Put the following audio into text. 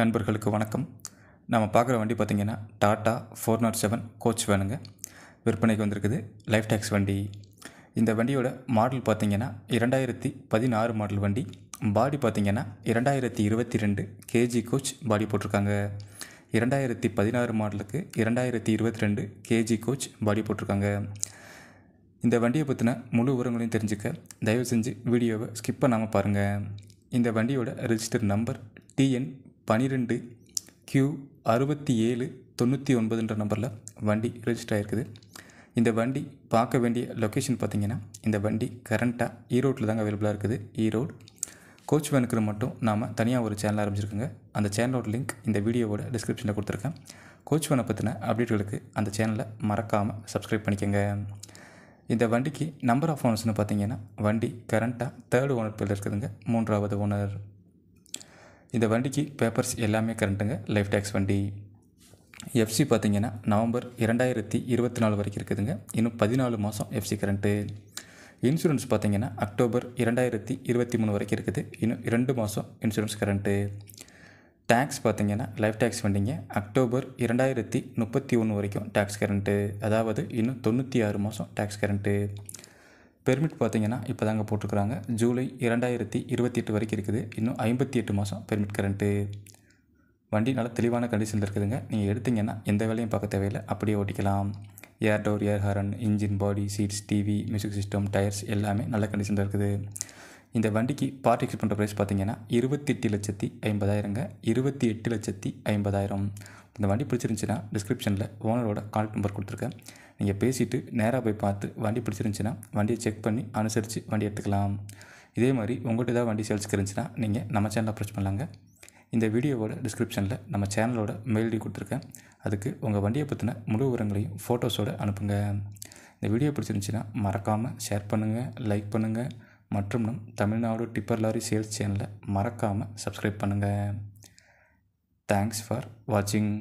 நண்பர்களுக்கு வணக்கம் நம்ம பார்க்குற வண்டி பார்த்திங்கன்னா Tata four nought seven coach வேணுங்க விற்பனைக்கு வந்திருக்குது லைஃப் டேக்ஸ் வண்டி இந்த வண்டியோட மாடல் பார்த்திங்கன்னா இரண்டாயிரத்தி பதினாறு மாடல் வண்டி பாடி பார்த்திங்கன்னா இரண்டாயிரத்தி இருபத்தி ரெண்டு கேஜி கோச் பாடி போட்டிருக்காங்க இரண்டாயிரத்தி பதினாறு மாடலுக்கு இரண்டாயிரத்தி இருபத்தி ரெண்டு கேஜி கோச் பாடி போட்டிருக்காங்க இந்த வண்டியை பற்றின முழு விவரங்களையும் தெரிஞ்சுக்க தயவு செஞ்சு வீடியோவை ஸ்கிப் பண்ணாமல் பாருங்கள் இந்த வண்டியோட ரிஜிஸ்டர் நம்பர் டிஎன் பனிரெண்டு கியூ அறுபத்தி ஏழு தொண்ணூற்றி ஒன்பதுன்ற நம்பரில் வண்டி ரிஜிஸ்டர் ஆகிருக்குது இந்த வண்டி பார்க்க வேண்டிய லொக்கேஷன் பார்த்திங்கன்னா இந்த வண்டி கரண்ட்டாக ஈரோட்டில் தாங்க அவைலபிளாக இருக்குது ஈரோடு கோச் வேனுக்கு மட்டும் நாம் தனியாக ஒரு சேனல் ஆரம்பிச்சிருக்கோங்க அந்த சேனலோட லிங்க் இந்த வீடியோவோட டிஸ்கிரிப்ஷனில் கொடுத்துருக்கேன் கோச் வேனை பற்றின அப்டேட்டுகளுக்கு அந்த சேனலை மறக்காமல் சப்ஸ்கிரைப் பண்ணிக்கோங்க இந்த வண்டிக்கு நம்பர் ஆஃப் ஓனர்ஸ்னு பார்த்தீங்கன்னா வண்டி கரண்ட்டாக தேர்டு ஓனர் பேரில் இருக்குதுங்க மூன்றாவது ஓனர் இந்த வண்டிக்கு பேப்பர்ஸ் எல்லாமே கரண்ட்டுங்க லைஃப் டேக்ஸ் வண்டி எஃப்சி பார்த்திங்கன்னா நவம்பர் இரண்டாயிரத்தி இருபத்தி நாலு வரைக்கும் இருக்குதுங்க இன்னும் பதினாலு மாதம் எஃப்சி கரண்ட்டு இன்சூரன்ஸ் பார்த்திங்கன்னா அக்டோபர் இரண்டாயிரத்தி இருபத்தி மூணு வரைக்கும் இருக்குது இன்னும் ரெண்டு மாதம் இன்சூரன்ஸ் கரண்ட்டு டேக்ஸ் பார்த்திங்கன்னா லைஃப் டேக்ஸ் வண்டிங்க அக்டோபர் இரண்டாயிரத்தி முப்பத்தி ஒன்று வரைக்கும் டேக்ஸ் கரண்ட்டு அதாவது இன்னும் தொண்ணூற்றி ஆறு மாதம் டேக்ஸ் கரண்ட்டு பெர்மிட் பார்த்தீங்கன்னா இப்போ தாங்க போட்டிருக்கிறாங்க ஜூலை இரண்டாயிரத்தி இருபத்தி எட்டு வரைக்கும் இருக்குது இன்னும் ஐம்பத்தி எட்டு மாதம் பெர்மிட் கரண்ட்டு வண்டி நல்லா தெளிவான கண்டிஷனில் இருக்குதுங்க நீங்கள் எடுத்திங்கன்னா எந்த வேலையும் பார்க்க தேவையில்லை அப்படியே ஓட்டிக்கலாம் air door air horn engine body seats TV music system tyres எல்லாமே நல்ல கண்டிஷனில் இருக்குது இந்த வண்டிக்கு பார்ட்டிக்ஸ் பண்ணுற ப்ரைஸ் பார்த்தீங்கன்னா இருபத்தெட்டு லட்சத்தி ஐம்பதாயிரங்க இருபத்தி எட்டு லட்சத்தி ஐம்பதாயிரம் இந்த வண்டி பிடிச்சிருந்துச்சுன்னா டிஸ்கிரிப்ஷனில் ஓனரோட கான்டாக்ட் நம்பர் கொடுத்துருக்கேன் நீங்கள் பேசிவிட்டு நேராக போய் பார்த்து வண்டி பிடிச்சிருந்துச்சின்னா வண்டியை செக் பண்ணி அனுசரித்து வண்டி எடுத்துக்கலாம் இதே மாதிரி உங்கள்கிட்ட ஏதாவது வண்டி சேல்ஸ்க்கு இருந்துச்சுன்னா நீங்கள் நம்ம சேனலில் அப்ரோச் பண்ணலாங்க இந்த வீடியோவோட டிஸ்கிரிப்ஷனில் நம்ம சேனலோட மெயில் ஐடி கொடுத்துருக்கேன் அதுக்கு உங்கள் வண்டியை பற்றின முழு விவரங்களையும் ஃபோட்டோஸோடு அனுப்புங்க இந்த வீடியோ பிடிச்சிருந்துச்சின்னா மறக்காமல் ஷேர் பண்ணுங்கள் லைக் பண்ணுங்கள் மற்றும் நம் தமிழ்நாடு டிப்பர் லாரி சேல்ஸ் சேனலை மறக்காமல் சப்ஸ்கிரைப் பண்ணுங்கள் தேங்க்ஸ் ஃபார் வாட்சிங்